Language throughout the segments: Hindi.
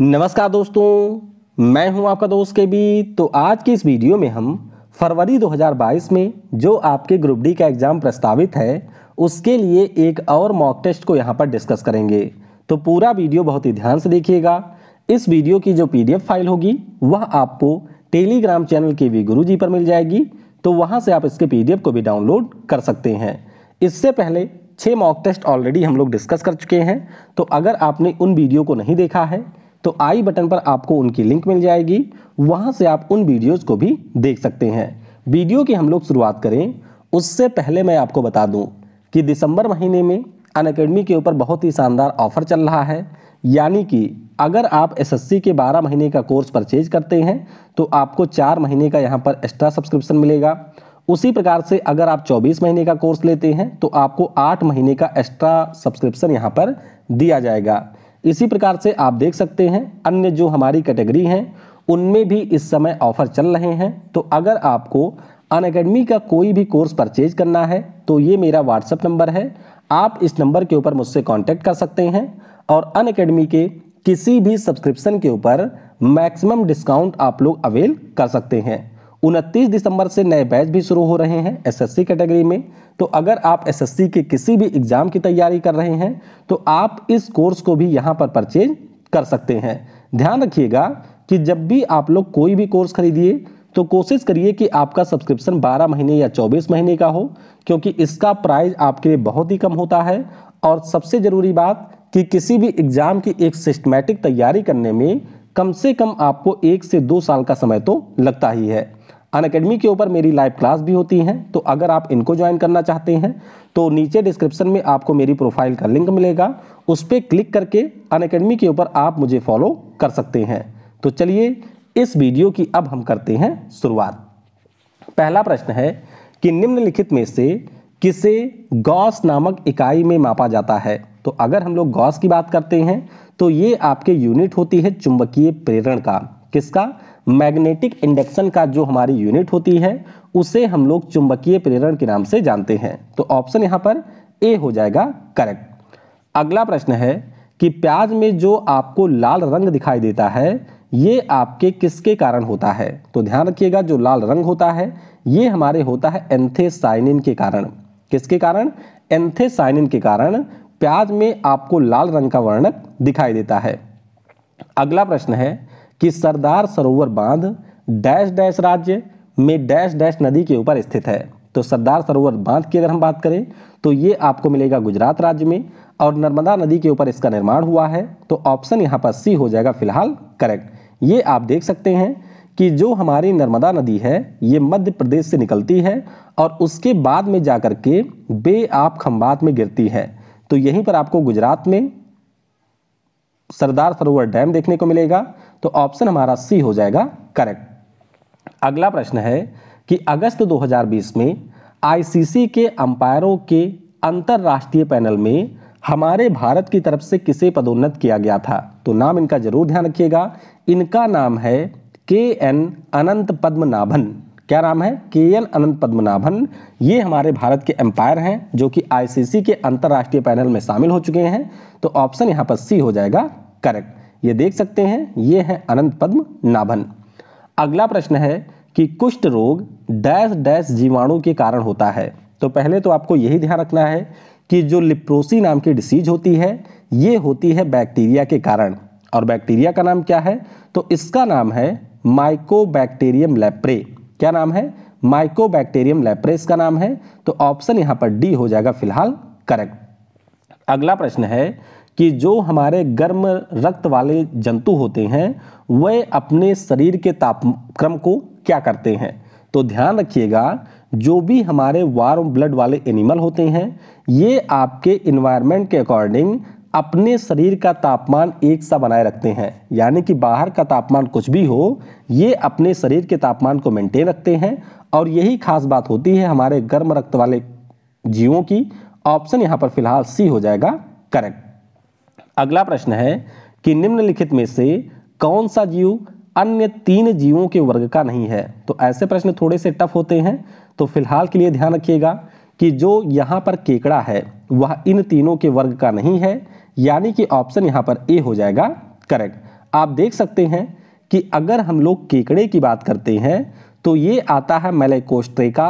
नमस्कार दोस्तों मैं हूं आपका दोस्त के बी तो आज की इस वीडियो में हम फरवरी 2022 में जो आपके ग्रुप डी का एग्ज़ाम प्रस्तावित है उसके लिए एक और मॉक टेस्ट को यहां पर डिस्कस करेंगे तो पूरा वीडियो बहुत ही ध्यान से देखिएगा इस वीडियो की जो पीडीएफ फाइल होगी वह आपको टेलीग्राम चैनल के वी गुरु जी पर मिल जाएगी तो वहाँ से आप इसके पी को भी डाउनलोड कर सकते हैं इससे पहले छः मॉक टेस्ट ऑलरेडी हम लोग डिस्कस कर चुके हैं तो अगर आपने उन वीडियो को नहीं देखा है तो आई बटन पर आपको उनकी लिंक मिल जाएगी वहाँ से आप उन वीडियोज़ को भी देख सकते हैं वीडियो की हम लोग शुरुआत करें उससे पहले मैं आपको बता दूँ कि दिसंबर महीने में अन अकेडमी के ऊपर बहुत ही शानदार ऑफर चल रहा है यानी कि अगर आप एसएससी के 12 महीने का कोर्स परचेज करते हैं तो आपको चार महीने का यहाँ पर एक्स्ट्रा सब्सक्रिप्शन मिलेगा उसी प्रकार से अगर आप 24 महीने का कोर्स लेते हैं तो आपको आठ महीने का एक्स्ट्रा सब्सक्रिप्शन यहाँ पर दिया जाएगा इसी प्रकार से आप देख सकते हैं अन्य जो हमारी कैटेगरी हैं उनमें भी इस समय ऑफर चल रहे हैं तो अगर आपको अन अकेडमी का कोई भी कोर्स परचेज करना है तो ये मेरा व्हाट्सअप नंबर है आप इस नंबर के ऊपर मुझसे कांटेक्ट कर सकते हैं और अन अकेडमी के किसी भी सब्सक्रिप्शन के ऊपर मैक्सिमम डिस्काउंट आप लोग अवेल कर सकते हैं उनतीस दिसंबर से नए बैच भी शुरू हो रहे हैं एसएससी कैटेगरी में तो अगर आप एसएससी के किसी भी एग्ज़ाम की तैयारी कर रहे हैं तो आप इस कोर्स को भी यहाँ पर परचेज कर सकते हैं ध्यान रखिएगा कि जब भी आप लोग कोई भी कोर्स खरीदिए तो कोशिश करिए कि आपका सब्सक्रिप्शन 12 महीने या 24 महीने का हो क्योंकि इसका प्राइस आपके लिए बहुत ही कम होता है और सबसे ज़रूरी बात कि किसी भी एग्ज़ाम की एक सिस्टमेटिक तैयारी करने में कम से कम आपको एक से दो साल का समय तो लगता ही है अन अकेडमी के ऊपर मेरी लाइव क्लास भी होती हैं तो अगर आप इनको ज्वाइन करना चाहते हैं तो नीचे डिस्क्रिप्शन में आपको मेरी प्रोफाइल का लिंक मिलेगा उस पर क्लिक करके अन अकेडमी के ऊपर आप मुझे फॉलो कर सकते हैं तो चलिए इस वीडियो की अब हम करते हैं शुरुआत पहला प्रश्न है कि निम्नलिखित में से किसे गॉस नामक इकाई में मापा जाता है तो अगर हम लोग गॉस की बात करते हैं तो ये आपके यूनिट होती है चुंबकीय प्रेरण का किसका मैग्नेटिक इंडक्शन का जो हमारी यूनिट होती है उसे हम लोग चुंबकीय प्रेरण के नाम से जानते हैं तो ऑप्शन यहाँ पर ए हो जाएगा करेक्ट अगला प्रश्न है कि प्याज में जो आपको लाल रंग दिखाई देता है ये आपके किसके कारण होता है तो ध्यान रखिएगा जो लाल रंग होता है ये हमारे होता है एंथेसाइनिन के कारण किसके कारण एंथेसाइनिन के कारण प्याज में आपको लाल रंग का वर्णक दिखाई देता है अगला प्रश्न है कि सरदार सरोवर बांध डैश डैश राज्य में डैश डैश नदी के ऊपर स्थित है तो सरदार सरोवर बांध की अगर हम बात करें तो ये आपको मिलेगा गुजरात राज्य में और नर्मदा नदी के ऊपर इसका निर्माण हुआ है तो ऑप्शन यहाँ पर सी हो जाएगा फिलहाल करेक्ट ये आप देख सकते हैं कि जो हमारी नर्मदा नदी है ये मध्य प्रदेश से निकलती है और उसके बाद में जा कर के बे आप खम्बात में गिरती है तो यहीं पर आपको गुजरात में सरदार सरोवर डैम देखने को मिलेगा तो ऑप्शन हमारा सी हो जाएगा करेक्ट अगला प्रश्न है कि अगस्त 2020 में आईसीसी के अंपायरों के अंतर्राष्ट्रीय पैनल में हमारे भारत की तरफ से किसे पदोन्नत किया गया था तो नाम इनका जरूर ध्यान रखिएगा इनका नाम है के एन अनंत पद्मनाभन क्या नाम है के एन अनंत पद्मनाभन ये हमारे भारत के एम्पायर हैं जो कि आईसीसी के अंतर्राष्ट्रीय पैनल में शामिल हो चुके हैं तो ऑप्शन यहाँ पर सी हो जाएगा करेक्ट ये देख सकते हैं ये है अनंत पद्म नाभन अगला प्रश्न है कि कुष्ठ रोग डैश डैश जीवाणु के कारण होता है तो पहले तो आपको यही ध्यान रखना है कि जो लिप्रोसी नाम की डिसीज होती है ये होती है बैक्टीरिया के कारण और बैक्टीरिया का नाम क्या है तो इसका नाम है माइकोबैक्टीरियम लेप्रे क्या नाम है माइकोबैक्टीरियम लेप्रे इसका नाम है तो ऑप्शन यहां पर डी हो जाएगा फिलहाल करेक्ट अगला प्रश्न है कि जो हमारे गर्म रक्त वाले जंतु होते हैं वह अपने शरीर के तापक्रम को क्या करते हैं तो ध्यान रखिएगा जो भी हमारे वार्म ब्लड वाले एनिमल होते हैं ये आपके इन्वायरमेंट के अकॉर्डिंग अपने शरीर का तापमान एक सा बनाए रखते हैं यानी कि बाहर का तापमान कुछ भी हो ये अपने शरीर के तापमान को मेंटेन रखते हैं और यही खास बात होती है हमारे गर्म रक्त वाले जीवों की ऑप्शन यहाँ पर फिलहाल सी हो जाएगा करेक्ट अगला प्रश्न है कि निम्नलिखित में से कौन सा जीव अन्य तीन जीवों के वर्ग का नहीं है तो ऐसे प्रश्न थोड़े से टफ होते हैं तो फिलहाल के लिए ध्यान रखिएगा कि जो यहाँ पर केकड़ा है वह इन तीनों के वर्ग का नहीं है यानी कि ऑप्शन यहाँ पर ए हो जाएगा करेक्ट आप देख सकते हैं कि अगर हम लोग केकड़े की बात करते हैं तो ये आता है मेलेकोस्ट्रेका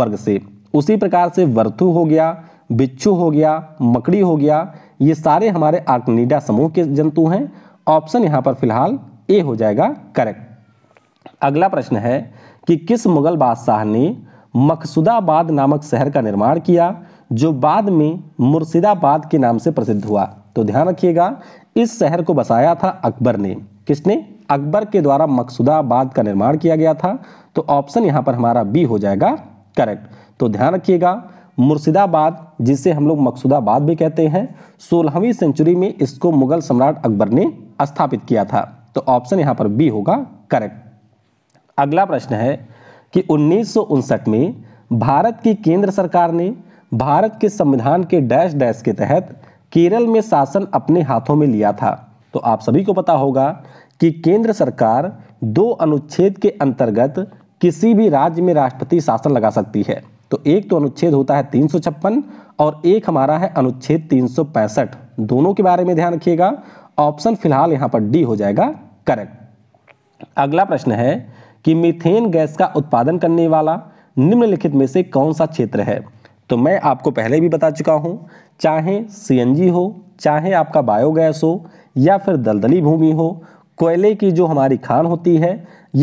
वर्ग से उसी प्रकार से वर्थु हो गया बिच्छू हो गया मकड़ी हो गया ये सारे हमारे आर्कनीडा समूह के जंतु हैं ऑप्शन यहाँ पर फिलहाल ए हो जाएगा करेक्ट अगला प्रश्न है कि किस मुगल बादशाह ने मकसूदाबाद नामक शहर का निर्माण किया जो बाद में मुर्शिदाबाद के नाम से प्रसिद्ध हुआ तो ध्यान रखिएगा इस शहर को बसाया था अकबर ने किसने अकबर के द्वारा मकसूदाबाद का निर्माण किया गया था तो ऑप्शन यहां पर हमारा बी हो जाएगा करेक्ट तो ध्यान रखिएगा मुर्शिदाबाद जिसे हम लोग मकसूदाबाद भी कहते हैं सोलहवीं सेंचुरी में इसको मुगल सम्राट अकबर ने स्थापित किया था तो ऑप्शन यहाँ पर बी होगा करेक्ट अगला प्रश्न है कि उन्नीस में भारत की केंद्र सरकार ने भारत के संविधान के डैश डैश के तहत केरल में शासन अपने हाथों में लिया था तो आप सभी को पता होगा कि केंद्र सरकार दो अनुच्छेद के अंतर्गत किसी भी राज्य में राष्ट्रपति शासन लगा सकती है तो एक तो अनुच्छेद होता है तीन और एक हमारा है अनुच्छेद तीन दोनों के बारे में ध्यान रखिएगा ऑप्शन फिलहाल यहां पर डी हो जाएगा करेक्ट अगला प्रश्न है कि मीथेन गैस का उत्पादन करने वाला निम्नलिखित में से कौन सा क्षेत्र है तो मैं आपको पहले भी बता चुका हूं चाहे सीएनजी हो चाहे आपका बायोगैस हो या फिर दलदली भूमि हो कोयले की जो हमारी खान होती है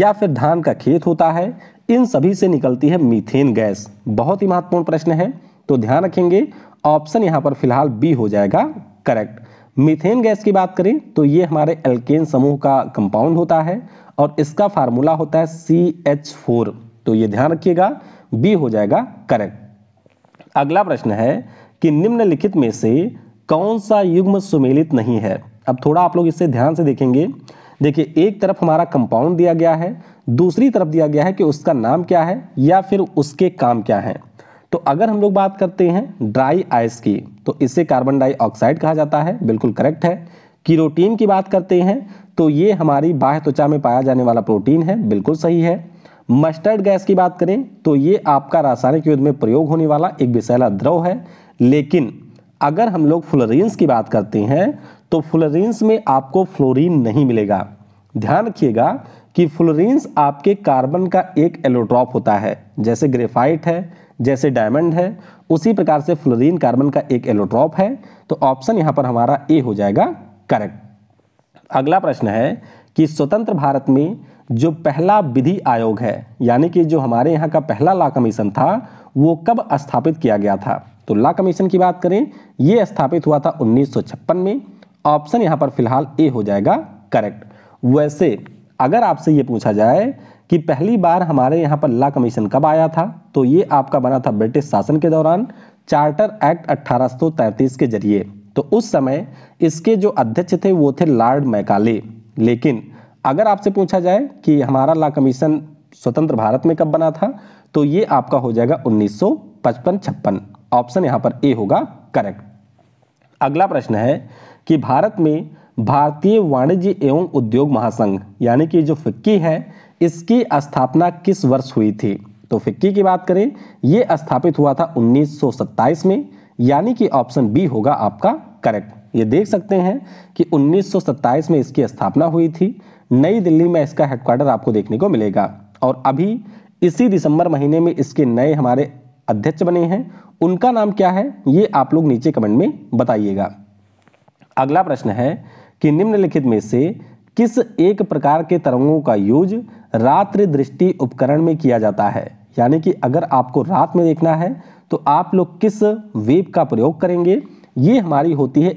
या फिर धान का खेत होता है इन सभी से निकलती है मीथेन गैस बहुत ही महत्वपूर्ण प्रश्न है तो ध्यान रखेंगे ऑप्शन यहां पर फिलहाल बी हो जाएगा करेक्ट मीथेन गैस की बात करें तो ये हमारे एल्केन समूह का कंपाउंड होता है और इसका फार्मूला होता है सी एच फोर तो ये ध्यान रखिएगा बी हो जाएगा करेक्ट अगला प्रश्न है कि निम्नलिखित में से कौन सा युग्म सुमेलित नहीं है अब थोड़ा आप लोग इससे ध्यान से देखेंगे देखिए एक तरफ हमारा कंपाउंड दिया गया है दूसरी तरफ दिया गया है कि उसका नाम क्या है या फिर उसके काम क्या है तो अगर हम लोग बात करते हैं ड्राई आइस की तो इसे कार्बन डाइऑक्साइड कहा जाता है बिल्कुल करेक्ट है कीरोटीन की बात करते हैं तो ये हमारी बाह्य त्वचा में पाया जाने वाला प्रोटीन है बिल्कुल सही है मस्टर्ड गैस की बात करें तो ये आपका रासायनिक युद्ध में प्रयोग होने वाला एक विषैला द्रव है लेकिन अगर हम लोग फ्लोरिन्स की बात करते हैं तो फ्लोरिन्स में आपको फ्लोरीन नहीं मिलेगा ध्यान रखिएगा कि फ्लोरीन्स आपके कार्बन का एक एलोड्रॉप होता है जैसे ग्रेफाइट है जैसे डायमंड है उसी प्रकार से फ्लोरिन कार्बन का एक एलोड्रॉप है तो ऑप्शन यहाँ पर हमारा ए हो जाएगा करेक्ट अगला प्रश्न है कि स्वतंत्र भारत में जो पहला विधि आयोग है यानी कि जो हमारे यहाँ का पहला लॉ कमीशन था वो कब स्थापित किया गया था तो लॉ कमीशन की बात करें ये स्थापित हुआ था 1956 में ऑप्शन यहाँ पर फिलहाल ए हो जाएगा करेक्ट वैसे अगर आपसे ये पूछा जाए कि पहली बार हमारे यहाँ पर ला कमीशन कब आया था तो ये आपका बना था ब्रिटिश शासन के दौरान चार्टर एक्ट 1833 के जरिए तो उस समय इसके जो अध्यक्ष थे वो थे लॉर्ड मैकाले लेकिन अगर आपसे पूछा जाए कि हमारा ला कमीशन स्वतंत्र भारत में कब बना था तो ये आपका हो जाएगा उन्नीस सौ ऑप्शन यहाँ पर ए होगा करेक्ट अगला प्रश्न है कि भारत में भारतीय वाणिज्य एवं उद्योग महासंघ यानी कि जो फिक्की है इसकी स्थापना किस वर्ष हुई थी तो फिक्की की बात करें ये स्थापित हुआ था 1927 में यानी कि ऑप्शन बी होगा आपका करेक्ट ये देख सकते हैं कि 1927 में इसकी स्थापना हुई थी नई दिल्ली में इसका हेडक्वार्टर आपको देखने को मिलेगा और अभी इसी दिसंबर महीने में इसके नए हमारे अध्यक्ष बने हैं उनका नाम क्या है ये आप लोग नीचे कमेंट में बताइएगा अगला प्रश्न है कि निम्नलिखित में से किस एक प्रकार के तरंगों का यूज रात्रि दृष्टि उपकरण में किया जाता है यानी कि अगर आपको रात में देखना है तो आप लोग किस वेव का प्रयोग करेंगे ये हमारी होती है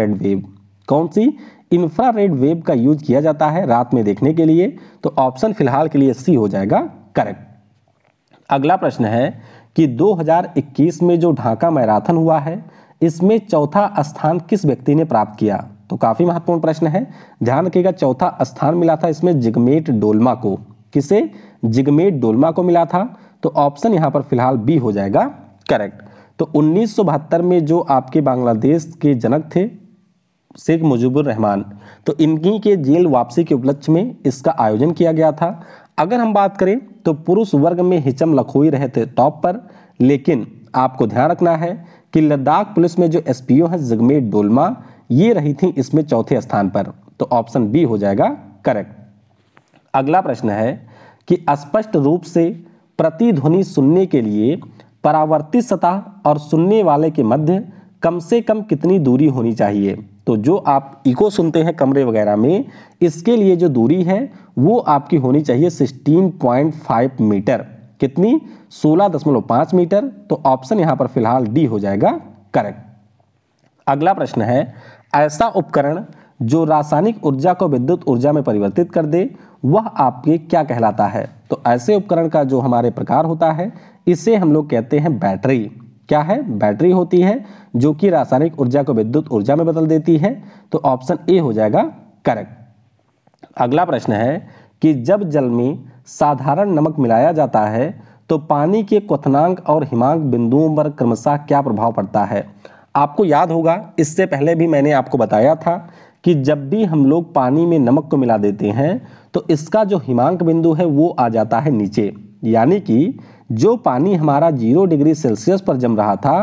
रेड वेव कौन सी इंफ्रारेड वेव का यूज किया जाता है रात में देखने के लिए तो ऑप्शन फिलहाल के लिए सी हो जाएगा करेक्ट अगला प्रश्न है कि 2021 में जो ढाका मैराथन हुआ है इसमें चौथा स्थान किस व्यक्ति ने प्राप्त किया तो काफ़ी महत्वपूर्ण प्रश्न है ध्यान रखिएगा चौथा स्थान मिला था इसमें जिगमेट डोलमा को किसे जिगमेट डोलमा को मिला था तो ऑप्शन यहां पर फिलहाल बी हो जाएगा करेक्ट तो उन्नीस में जो आपके बांग्लादेश के जनक थे शेख मुजीबुर रहमान तो इनकी के जेल वापसी के उपलक्ष्य में इसका आयोजन किया गया था अगर हम बात करें तो पुरुष वर्ग में हिचम लखोई रहे थे टॉप पर लेकिन आपको ध्यान रखना है कि लद्दाख पुलिस में जो एसपीओ हैं जगमेट डोलमा ये रही थी इसमें चौथे स्थान पर तो ऑप्शन बी हो जाएगा करेक्ट अगला प्रश्न है कि स्पष्ट रूप से प्रतिध्वनि सुनने के लिए परावर्तित सतह और सुनने वाले के मध्य कम से कम कितनी दूरी होनी चाहिए तो जो आप इको सुनते हैं कमरे वगैरह में इसके लिए जो दूरी है वो आपकी होनी चाहिए 16.5 मीटर कितनी 16.5 मीटर तो ऑप्शन यहां पर फिलहाल डी हो जाएगा करेक्ट अगला प्रश्न है ऐसा उपकरण जो रासायनिक ऊर्जा को विद्युत ऊर्जा में परिवर्तित कर दे वह आपके क्या कहलाता है तो ऐसे उपकरण का जो हमारे प्रकार होता है इसे हम लोग कहते हैं बैटरी क्या है बैटरी होती है जो कि रासायनिक ऊर्जा को विद्युत ऊर्जा में बदल देती है तो ऑप्शन ए हो जाएगा करेक्ट अगला प्रश्न है कि जब जल में साधारण नमक मिलाया जाता है तो पानी के क्वनांक और हिमांक बिंदुओं पर क्रमशः क्या प्रभाव पड़ता है आपको याद होगा इससे पहले भी मैंने आपको बताया था कि जब भी हम लोग पानी में नमक को मिला देते हैं तो इसका जो हिमांक बिंदु है वो आ जाता है नीचे यानी कि जो पानी हमारा जीरो डिग्री सेल्सियस पर जम रहा था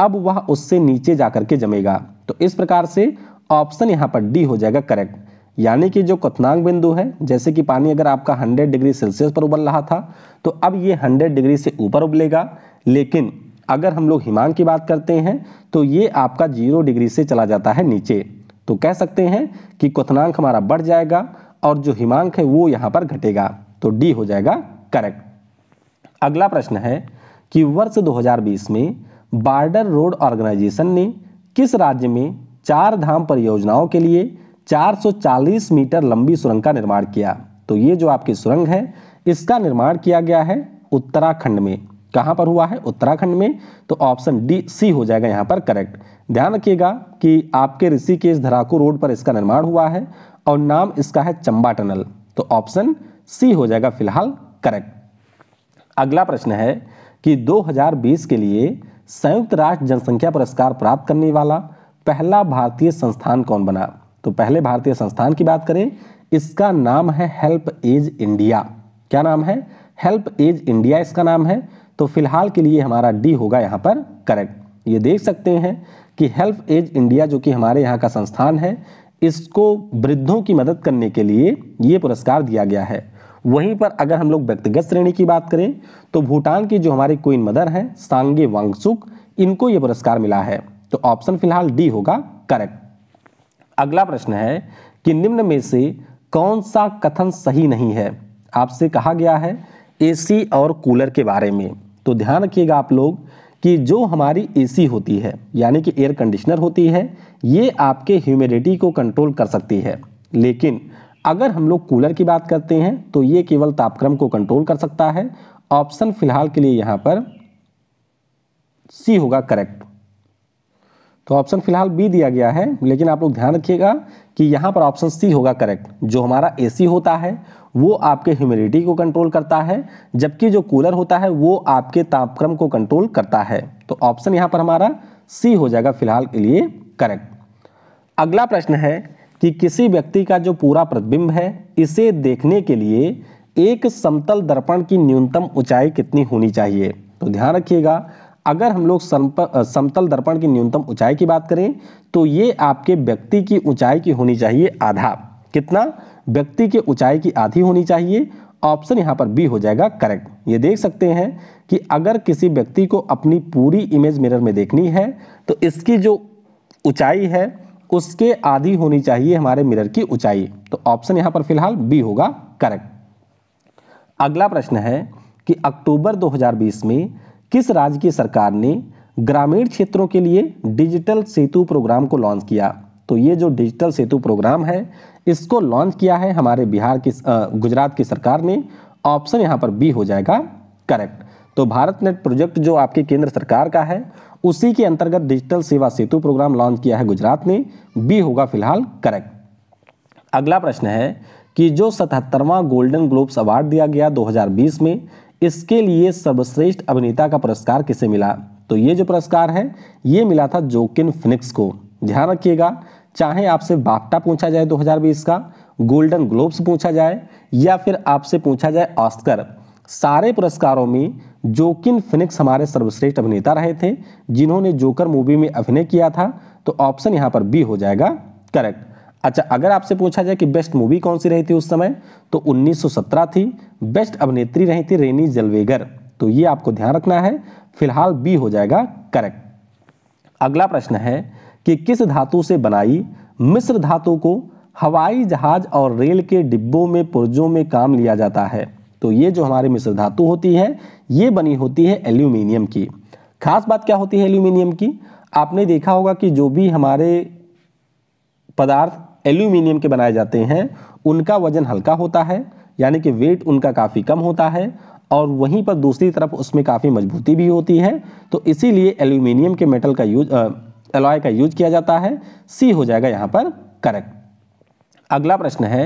अब वह उससे नीचे जा के जमेगा तो इस प्रकार से ऑप्शन यहाँ पर डी हो जाएगा करेक्ट यानी कि जो कथनांक बिंदु है जैसे कि पानी अगर आपका 100 डिग्री सेल्सियस पर उबल रहा था तो अब ये 100 डिग्री से ऊपर उबलेगा लेकिन अगर हम लोग हिमांक की बात करते हैं तो ये आपका जीरो डिग्री से चला जाता है नीचे तो कह सकते हैं कि क्वनांक हमारा बढ़ जाएगा और जो हिमांक है वो यहाँ पर घटेगा तो डी हो जाएगा करेक्ट अगला प्रश्न है कि वर्ष 2020 में बार्डर रोड ऑर्गेनाइजेशन ने किस राज्य में चार धाम परियोजनाओं के लिए 440 मीटर लंबी सुरंग का निर्माण किया तो ये जो आपकी सुरंग है इसका निर्माण किया गया है उत्तराखंड में कहाँ पर हुआ है उत्तराखंड में तो ऑप्शन डी सी हो जाएगा यहाँ पर करेक्ट ध्यान रखिएगा कि आपके ऋषिकेश धराकू रोड पर इसका निर्माण हुआ है और नाम इसका है चंबा टनल तो ऑप्शन सी हो जाएगा फिलहाल करेक्ट अगला प्रश्न है कि 2020 के लिए संयुक्त राष्ट्र जनसंख्या पुरस्कार प्राप्त करने वाला पहला भारतीय संस्थान कौन बना तो पहले भारतीय संस्थान की बात करें इसका नाम है हेल्प एज इंडिया क्या नाम है हेल्प एज इंडिया इसका नाम है तो फिलहाल के लिए हमारा डी होगा यहाँ पर करेक्ट ये देख सकते हैं कि हेल्प एज इंडिया जो कि हमारे यहाँ का संस्थान है इसको वृद्धों की मदद करने के लिए ये पुरस्कार दिया गया है वहीं पर अगर हम लोग व्यक्तिगत श्रेणी की बात करें तो भूटान की जो हमारी क्वीन मदर हैं सांगे वांगसुक इनको ये पुरस्कार मिला है तो ऑप्शन फिलहाल डी होगा करेक्ट अगला प्रश्न है कि निम्न में से कौन सा कथन सही नहीं है आपसे कहा गया है एसी और कूलर के बारे में तो ध्यान रखिएगा आप लोग कि जो हमारी एसी होती है यानी कि एयर कंडीशनर होती है ये आपके ह्यूमिडिटी को कंट्रोल कर सकती है लेकिन अगर हम लोग कूलर की बात करते हैं तो ये केवल तापक्रम को कंट्रोल कर सकता है ऑप्शन फिलहाल के लिए यहाँ पर सी होगा करेक्ट तो ऑप्शन फिलहाल बी दिया गया है लेकिन आप लोग ध्यान रखिएगा कि यहाँ पर ऑप्शन सी होगा करेक्ट जो हमारा एसी होता है वो आपके ह्यूमिडिटी को कंट्रोल करता है जबकि जो कूलर होता है वो आपके तापक्रम को कंट्रोल करता है तो ऑप्शन यहाँ पर हमारा सी हो जाएगा फिलहाल के लिए करेक्ट अगला प्रश्न है कि किसी व्यक्ति का जो पूरा प्रतिबिंब है इसे देखने के लिए एक समतल दर्पण की न्यूनतम ऊंचाई कितनी होनी चाहिए तो ध्यान रखिएगा अगर हम लोग समतल दर्पण की न्यूनतम ऊंचाई की बात करें तो ये आपके व्यक्ति की ऊंचाई की होनी चाहिए आधा कितना व्यक्ति की ऊंचाई की आधी होनी चाहिए ऑप्शन यहाँ पर बी हो जाएगा करेक्ट ये देख सकते हैं कि अगर किसी व्यक्ति को अपनी पूरी इमेज मिरर में देखनी है तो इसकी जो ऊंचाई है उसके आधी होनी चाहिए हमारे मिरर की ऊंचाई तो ऑप्शन यहाँ पर फिलहाल बी होगा करेक्ट अगला प्रश्न है कि अक्टूबर 2020 में किस राज्य की सरकार ने ग्रामीण क्षेत्रों के लिए डिजिटल सेतु प्रोग्राम को लॉन्च किया तो ये जो डिजिटल सेतु प्रोग्राम है इसको लॉन्च किया है हमारे बिहार की गुजरात की सरकार ने ऑप्शन यहाँ पर बी हो जाएगा करेक्ट तो भारत नेट प्रोजेक्ट जो आपके केंद्र सरकार का है उसी के अंतर्गत डिजिटल सेवा सेतु प्रोग्राम लॉन्च किया है गुजरात ने बी होगा फिलहाल करेक्ट अगला प्रश्न है कि जो सतहत्तरवां गोल्डन ग्लोब्स अवार्ड दिया गया 2020 में इसके लिए सर्वश्रेष्ठ अभिनेता का पुरस्कार किसे मिला तो ये जो पुरस्कार है ये मिला था जोकिन फिनिक्स को ध्यान रखिएगा चाहे आपसे बापटा पूछा जाए 2020 का गोल्डन ग्लोब्स पूछा जाए या फिर आपसे पूछा जाए ऑस्कर सारे पुरस्कारों में जोकिन फिनिक्स हमारे सर्वश्रेष्ठ अभिनेता रहे थे जिन्होंने जोकर मूवी में अभिनय किया था तो ऑप्शन यहाँ पर बी हो जाएगा करेक्ट अच्छा अगर आपसे पूछा जाए कि बेस्ट मूवी कौन सी रही थी उस समय तो 1917 थी बेस्ट अभिनेत्री रही थी रेनी जलवेगर तो ये आपको ध्यान रखना है फिलहाल बी हो जाएगा करेक्ट अगला प्रश्न है कि किस धातु से बनाई मिश्र धातु को हवाई जहाज और रेल के डिब्बों में पुर्जों में काम लिया जाता है तो ये जो हमारे मिस्र धातु होती है ये बनी होती है एल्यूमिनियम की खास बात क्या होती है एल्यूमिनियम की आपने देखा होगा कि जो भी हमारे पदार्थ एल्यूमिनियम के बनाए जाते हैं उनका वजन हल्का होता है यानी कि वेट उनका काफ़ी कम होता है और वहीं पर दूसरी तरफ उसमें काफ़ी मजबूती भी होती है तो इसीलिए एल्यूमिनियम के मेटल का यूज एलॉय का यूज किया जाता है सी हो जाएगा यहाँ पर करेक्ट अगला प्रश्न है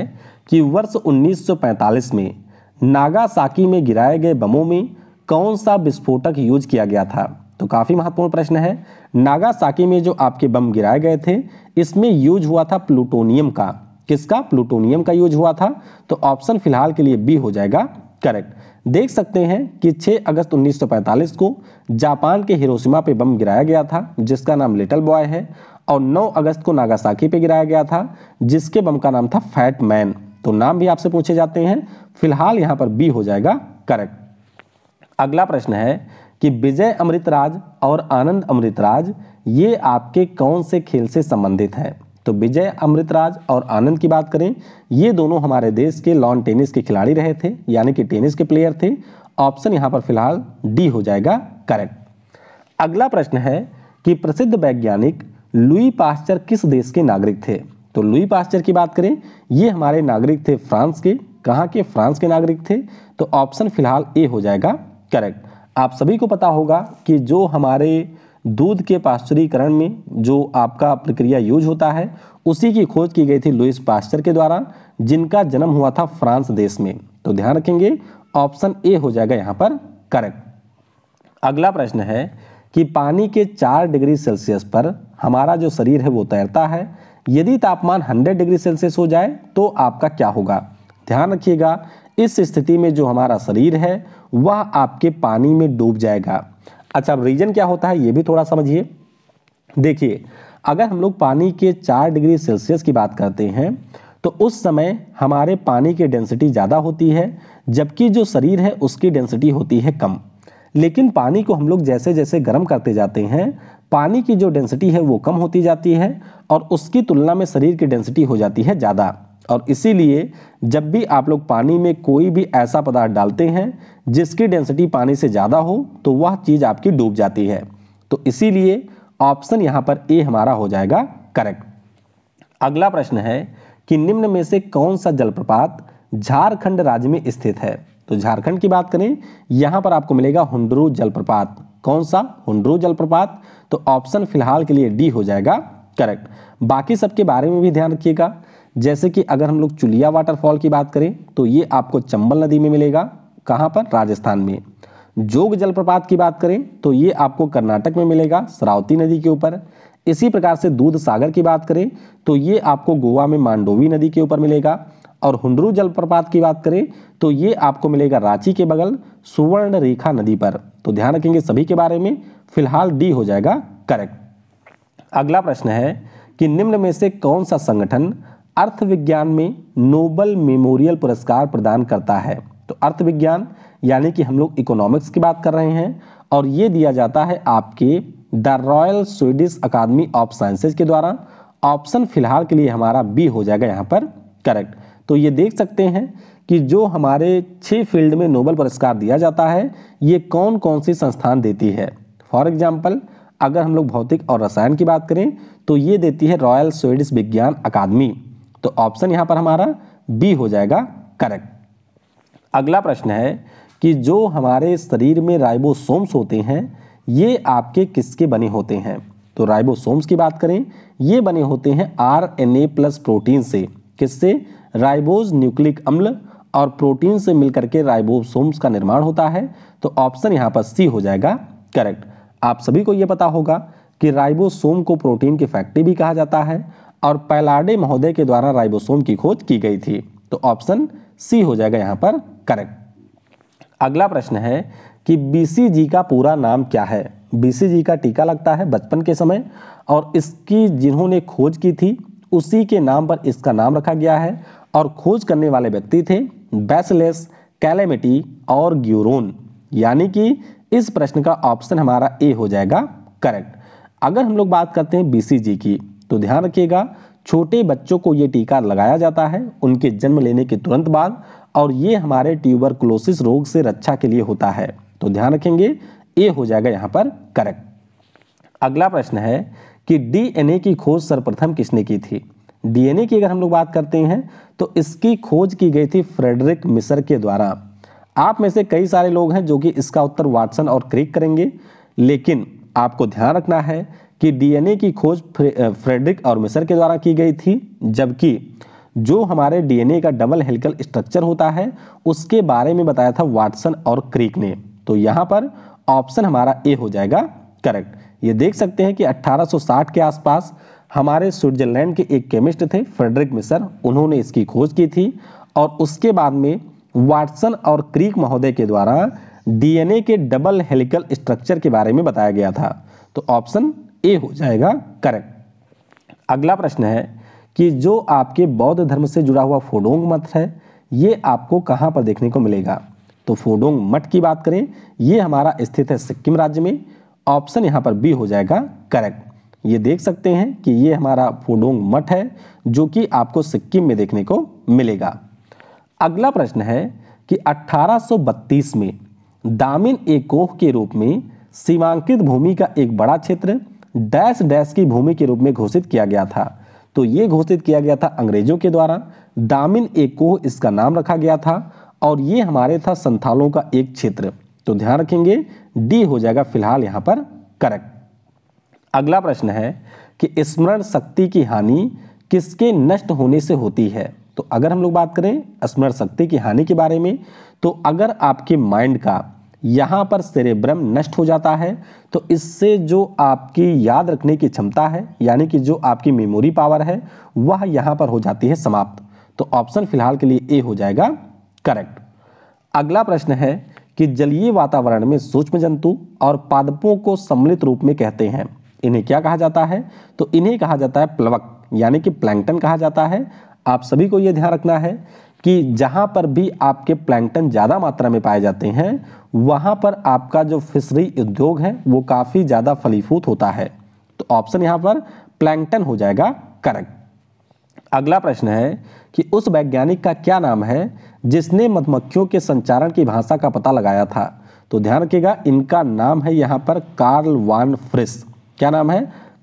कि वर्ष 1945 में नागासाकी में गिराए गए बमों में कौन सा विस्फोटक यूज किया गया था तो काफ़ी महत्वपूर्ण प्रश्न है नागासाकी में जो आपके बम गिराए गए थे इसमें यूज हुआ था प्लूटोनियम का किसका प्लूटोनियम का यूज हुआ था तो ऑप्शन फिलहाल के लिए बी हो जाएगा करेक्ट देख सकते हैं कि 6 अगस्त 1945 को जापान के हिरोशिमा पे बम गिराया गया था जिसका नाम लिटल बॉय है और 9 अगस्त को नागासाकी पे गिराया गया था जिसके बम का नाम था फैट मैन तो नाम भी आपसे पूछे जाते हैं फिलहाल यहां पर बी हो जाएगा करेक्ट अगला प्रश्न है कि विजय अमृतराज और आनंद अमृतराज ये आपके कौन से खेल से संबंधित हैं तो विजय अमृतराज और आनंद की बात करें ये दोनों हमारे देश के लॉन टेनिस के खिलाड़ी रहे थे यानी कि टेनिस के प्लेयर थे ऑप्शन यहाँ पर फिलहाल डी हो जाएगा करेक्ट अगला प्रश्न है कि प्रसिद्ध वैज्ञानिक लुई पास्चर किस देश के नागरिक थे तो लुई पास्चर की बात करें ये हमारे नागरिक थे फ्रांस के कहाँ के फ्रांस के नागरिक थे तो ऑप्शन फिलहाल ए हो जाएगा करेक्ट आप सभी को पता होगा कि जो हमारे दूध के पाश्चरीकरण में जो आपका प्रक्रिया यूज होता है उसी की खोज की गई थी लुइस पास्टर के द्वारा जिनका जन्म हुआ था फ्रांस देश में तो ध्यान रखेंगे ऑप्शन ए हो जाएगा यहाँ पर करेक्ट अगला प्रश्न है कि पानी के चार डिग्री सेल्सियस पर हमारा जो शरीर है वो तैरता है यदि तापमान 100 डिग्री सेल्सियस हो जाए तो आपका क्या होगा ध्यान रखिएगा इस स्थिति में जो हमारा शरीर है वह आपके पानी में डूब जाएगा अच्छा अब रीजन क्या होता है ये भी थोड़ा समझिए देखिए अगर हम लोग पानी के चार डिग्री सेल्सियस की बात करते हैं तो उस समय हमारे पानी की डेंसिटी ज़्यादा होती है जबकि जो शरीर है उसकी डेंसिटी होती है कम लेकिन पानी को हम लोग जैसे जैसे गर्म करते जाते हैं पानी की जो डेंसिटी है वो कम होती जाती है और उसकी तुलना में शरीर की डेंसिटी हो जाती है ज़्यादा और इसीलिए जब भी आप लोग पानी में कोई भी ऐसा पदार्थ डालते हैं जिसकी डेंसिटी पानी से ज़्यादा हो तो वह चीज़ आपकी डूब जाती है तो इसीलिए ऑप्शन यहाँ पर ए हमारा हो जाएगा करेक्ट अगला प्रश्न है कि निम्न में से कौन सा जलप्रपात झारखंड राज्य में स्थित है तो झारखंड की बात करें यहाँ पर आपको मिलेगा हुंडरू जलप्रपात कौन सा हुंडरू जलप्रपात तो ऑप्शन फिलहाल के लिए डी हो जाएगा करेक्ट बाकी सबके बारे में भी ध्यान रखिएगा जैसे कि अगर हम लोग चुलिया वाटरफॉल की बात करें तो ये आपको चंबल नदी में मिलेगा कहाँ पर राजस्थान में जोग जलप्रपात की बात करें तो ये आपको कर्नाटक में मिलेगा सरावती नदी के ऊपर इसी प्रकार से दूध सागर की बात करें तो ये आपको गोवा में मांडोवी नदी के ऊपर मिलेगा और हुंडरू जलप्रपात की बात करें तो ये आपको मिलेगा रांची के बगल सुवर्ण रेखा नदी पर तो ध्यान रखेंगे सभी के बारे में फिलहाल डी हो जाएगा करेक्ट अगला प्रश्न है कि निम्न में से कौन सा संगठन अर्थविज्ञान में नोबल मेमोरियल पुरस्कार प्रदान करता है तो अर्थविज्ञान यानी कि हम लोग इकोनॉमिक्स की बात कर रहे हैं और ये दिया जाता है आपके the royal Swedish academy of sciences के द्वारा ऑप्शन फिलहाल के लिए हमारा बी हो जाएगा यहाँ पर करेक्ट तो ये देख सकते हैं कि जो हमारे छः फील्ड में नोबल पुरस्कार दिया जाता है ये कौन कौन सी संस्थान देती है फॉर एग्जाम्पल अगर हम लोग भौतिक और रसायन की बात करें तो ये देती है रॉयल स्वीडिश विज्ञान अकादमी तो ऑप्शन यहां पर हमारा बी हो जाएगा करेक्ट अगला प्रश्न है कि जो हमारे शरीर में राइबोसोम्स होते हैं ये आपके किसके बने होते हैं तो राइबोसोम्स की बात करें ये बने होते हैं R N A plus protein से किससे राइबोज न्यूक्लिक अम्ल और प्रोटीन से मिलकर के राइबोसोम्स का निर्माण होता है तो ऑप्शन यहाँ पर सी हो जाएगा करेक्ट आप सभी को ये पता होगा कि राइबोसोम को प्रोटीन की फैक्ट्री भी कहा जाता है और पैलाडे महोदय के द्वारा राइबोसोम की खोज की गई थी तो ऑप्शन सी हो जाएगा यहाँ पर करेक्ट अगला प्रश्न है कि बीसीजी का पूरा नाम क्या है बीसीजी का टीका लगता है बचपन के समय और इसकी जिन्होंने खोज की थी उसी के नाम पर इसका नाम रखा गया है और खोज करने वाले व्यक्ति थे बैसलेस कैलेमिटी और ग्यूरोन यानी कि इस प्रश्न का ऑप्शन हमारा ए हो जाएगा करेक्ट अगर हम लोग बात करते हैं बीसीजी की तो ध्यान रखिएगा छोटे बच्चों को ये टीका लगाया जाता है उनके जन्म लेने के तुरंत बाद और ये हमारे ट्यूबर रोग से रक्षा के लिए होता है तो ध्यान रखेंगे ए हो जाएगा यहाँ पर करेक्ट अगला प्रश्न है कि डीएनए की खोज सर्वप्रथम किसने की थी डीएनए की अगर हम लोग बात करते हैं तो इसकी खोज की गई थी फ्रेडरिक मिसर के द्वारा आप में से कई सारे लोग हैं जो कि इसका उत्तर वाटसन और क्रिक करेंगे लेकिन आपको ध्यान रखना है कि डीएनए की खोज फ्रेडरिक और मिसर के द्वारा की गई थी जबकि जो हमारे डीएनए का डबल हेलिकल स्ट्रक्चर होता है उसके बारे में बताया था वाटसन और क्रीक ने तो यहाँ पर ऑप्शन हमारा ए हो जाएगा करेक्ट ये देख सकते हैं कि 1860 के आसपास हमारे स्विट्जरलैंड के एक केमिस्ट थे फ्रेडरिक मिसर उन्होंने इसकी खोज की थी और उसके बाद में वाटसन और क्रीक महोदय के द्वारा डीएनए के डबल हेलिकल स्ट्रक्चर के बारे में बताया गया था तो ऑप्शन ए हो जाएगा करेक्ट अगला प्रश्न है कि जो आपके बौद्ध धर्म से जुड़ा हुआ फोडोंग मत है ये आपको कहाँ पर देखने को मिलेगा तो फोडोंग मठ की बात करें ये हमारा स्थित है सिक्किम राज्य में ऑप्शन यहाँ पर बी हो जाएगा करेक्ट ये देख सकते हैं कि ये हमारा फोडोंग मठ है जो कि आपको सिक्किम में देखने को मिलेगा अगला प्रश्न है कि 1832 में दामिन एकोह के रूप में सीमांकित भूमि का एक बड़ा क्षेत्र डैश डैश की भूमि के रूप में घोषित किया गया था तो ये घोषित किया गया था अंग्रेजों के द्वारा दामिन एकोह इसका नाम रखा गया था और ये हमारे था संथालों का एक क्षेत्र तो ध्यान रखेंगे डी हो जाएगा फिलहाल यहाँ पर करेक्ट अगला प्रश्न है कि स्मरण शक्ति की हानि किसके नष्ट होने से होती है तो अगर हम लोग बात करें स्मरण शक्ति की हानि के बारे में तो अगर आपके माइंड का यहाँ पर सेरेब्रम नष्ट हो जाता है तो इससे जो आपकी याद रखने की क्षमता है यानी कि जो आपकी मेमोरी पावर है वह यहाँ पर हो जाती है समाप्त तो ऑप्शन फिलहाल के लिए ए हो जाएगा करेक्ट अगला प्रश्न है कि जलीय वातावरण में सूक्ष्म जंतु और पादपों को सम्मिलित रूप में कहते हैं इन्हें क्या कहा जाता है तो इन्हें कहा जाता है प्लवक यानी कि प्लैंकटन कहा जाता है आप सभी को यह ध्यान रखना है कि जहां पर भी आपके प्लैंकटन ज़्यादा मात्रा में पाए जाते हैं वहां पर आपका जो फिशरी उद्योग है वो काफ़ी ज़्यादा फलीफूत होता है तो ऑप्शन यहां पर प्लैंकटन हो जाएगा करेक्ट अगला प्रश्न है कि उस वैज्ञानिक का क्या नाम है जिसने मधुमक्खियों के संचारण की भाषा का पता लगाया था तो ध्यान रखिएगा इनका नाम है यहाँ पर कार्ल वान फ्रिस क्या नाम है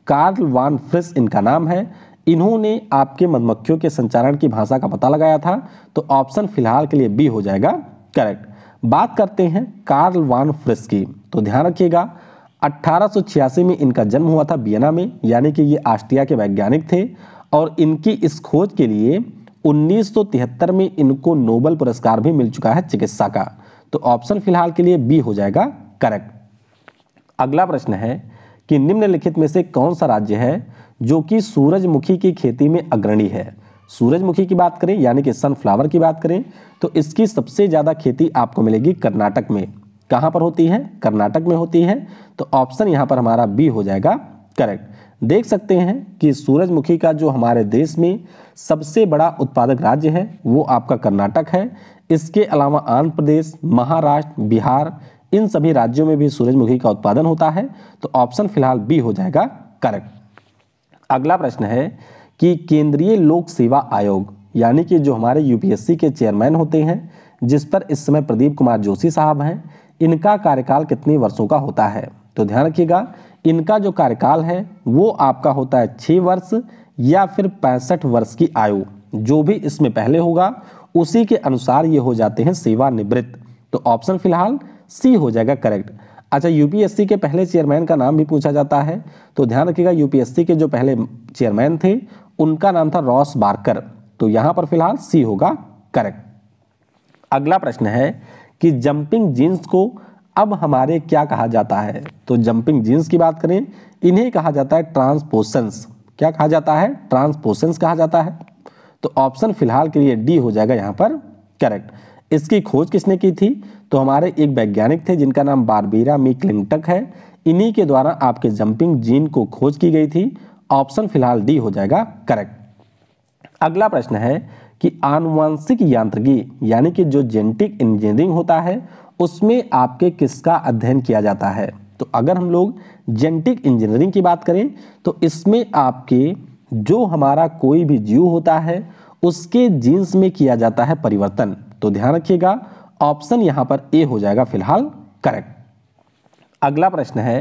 कार्ल वान फ्रिस इनका नाम है इन्होंने आपके मधुमक्खियों के संचारण की भाषा का पता लगाया था तो ऑप्शन फिलहाल के लिए बी हो जाएगा करेक्ट बात करते हैं कार्ल वान फ्रिस की तो ध्यान रखिएगा 1886 में इनका जन्म हुआ था बियना में यानी कि ये आस्ट्रिया के वैज्ञानिक थे और इनकी इस खोज के लिए 1973 में इनको नोबल पुरस्कार भी मिल चुका है चिकित्सा का तो ऑप्शन फिलहाल के लिए बी हो जाएगा करेक्ट अगला प्रश्न है कि निम्नलिखित में से कौन सा राज्य है जो कि सूरजमुखी की खेती में अग्रणी है सूरजमुखी की बात करें यानी कि सनफ्लावर की बात करें तो इसकी सबसे ज़्यादा खेती आपको मिलेगी कर्नाटक में कहाँ पर होती है कर्नाटक में होती है तो ऑप्शन यहाँ पर हमारा बी हो जाएगा करेक्ट देख सकते हैं कि सूरजमुखी का जो हमारे देश में सबसे बड़ा उत्पादक राज्य है वो आपका कर्नाटक है इसके अलावा आंध्र प्रदेश महाराष्ट्र बिहार इन सभी राज्यों में भी सूरजमुखी का उत्पादन होता है तो ऑप्शन फिलहाल बी हो जाएगा करेक्ट अगला प्रश्न है कि केंद्रीय लोक सेवा आयोग यानी कि जो हमारे यूपीएससी के चेयरमैन होते हैं जिस पर इस समय प्रदीप कुमार जोशी साहब हैं इनका कार्यकाल कितने वर्षों का होता है तो ध्यान रखिएगा इनका जो कार्यकाल है वो आपका होता है छः वर्ष या फिर पैंसठ वर्ष की आयु जो भी इसमें पहले होगा उसी के अनुसार ये हो जाते हैं सेवानिवृत्त तो ऑप्शन फिलहाल सी हो जाएगा करेक्ट अच्छा यूपीएससी के पहले चेयरमैन का नाम भी पूछा जाता है तो ध्यान रखिएगा यूपीएससी के जो पहले चेयरमैन थे उनका नाम था रॉस बार्कर तो यहां पर फिलहाल सी होगा करेक्ट अगला प्रश्न है कि जंपिंग जींस को अब हमारे क्या कहा जाता है तो जंपिंग जींस की बात करें इन्हें कहा जाता है ट्रांसपोसन्स क्या कहा जाता है ट्रांसपोसन्स कहा जाता है तो ऑप्शन फिलहाल के लिए डी हो जाएगा यहां पर करेक्ट इसकी खोज किसने की थी तो हमारे एक वैज्ञानिक थे जिनका नाम बारबेरा मी क्लिंगटक है इन्हीं के द्वारा आपके जंपिंग जीन को खोज की गई थी ऑप्शन फिलहाल डी हो जाएगा करेक्ट अगला प्रश्न है कि आनुवंशिक यांत्रिकी यानी कि जो जेनेटिक इंजीनियरिंग होता है उसमें आपके किसका अध्ययन किया जाता है तो अगर हम लोग जेनेटिक इंजीनियरिंग की बात करें तो इसमें आपके जो हमारा कोई भी जीव होता है उसके जीन्स में किया जाता है परिवर्तन तो ध्यान रखिएगा ऑप्शन यहां पर ए हो जाएगा फिलहाल करेक्ट अगला प्रश्न है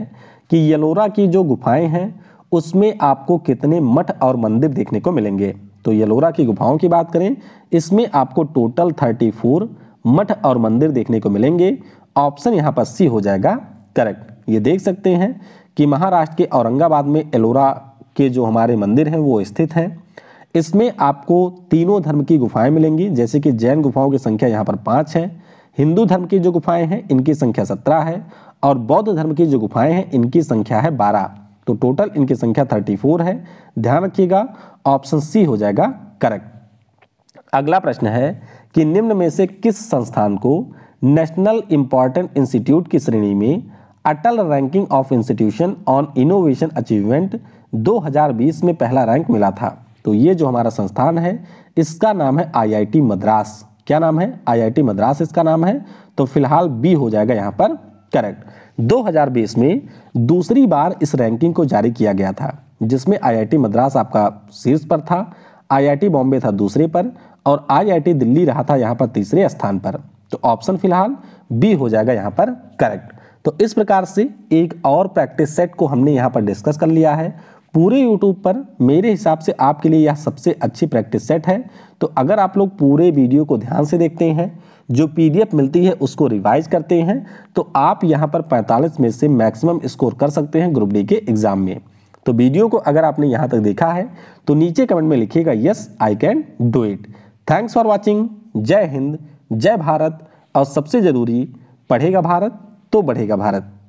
कि यलोरा की जो गुफाएं हैं उसमें आपको कितने मठ और मंदिर देखने को मिलेंगे तो यलोरा की गुफाओं की बात करें इसमें आपको टोटल 34 मठ और मंदिर देखने को मिलेंगे ऑप्शन यहाँ पर सी हो जाएगा करेक्ट ये देख सकते हैं कि महाराष्ट्र के औरंगाबाद में एलोरा के जो हमारे मंदिर हैं वो स्थित हैं इसमें आपको तीनों धर्म की गुफाएं मिलेंगी जैसे कि जैन गुफाओं की संख्या यहाँ पर पाँच है हिंदू धर्म की जो गुफाएं हैं इनकी संख्या सत्रह है और बौद्ध धर्म की जो गुफाएं हैं इनकी संख्या है बारह तो टोटल इनकी संख्या थर्टी फोर है ध्यान रखिएगा ऑप्शन सी हो जाएगा करेक्ट अगला प्रश्न है कि निम्न में से किस संस्थान को नेशनल इंपॉर्टेंट इंस्टीट्यूट की श्रेणी में Atal ranking of institution on innovation achievement 2020 में पहला रैंक मिला था तो ये जो हमारा संस्थान है इसका नाम है आईआईटी मद्रास क्या नाम है आईआईटी मद्रास इसका नाम है तो फिलहाल बी हो जाएगा यहाँ पर करेक्ट 2020 में दूसरी बार इस रैंकिंग को जारी किया गया था जिसमें आईआईटी मद्रास आपका शीर्ष पर था आईआईटी बॉम्बे था दूसरे पर और आईआईटी दिल्ली रहा था यहाँ पर तीसरे स्थान पर तो ऑप्शन फिलहाल बी हो जाएगा यहाँ पर करेक्ट तो इस प्रकार से एक और प्रैक्टिस सेट को हमने यहाँ पर डिस्कस कर लिया है पूरे यूट्यूब पर मेरे हिसाब से आपके लिए यह सबसे अच्छी प्रैक्टिस सेट है तो अगर आप लोग पूरे वीडियो को ध्यान से देखते हैं जो पीडीएफ मिलती है उसको रिवाइज करते हैं तो आप यहाँ पर 45 में से मैक्सिमम स्कोर कर सकते हैं ग्रुप डी के एग्ज़ाम में तो वीडियो को अगर आपने यहाँ तक देखा है तो नीचे कमेंट में लिखिएगा yes I can do it thanks for watching जय हिंद जय भारत और सबसे ज़रूरी पढ़ेगा भारत तो बढ़ेगा भारत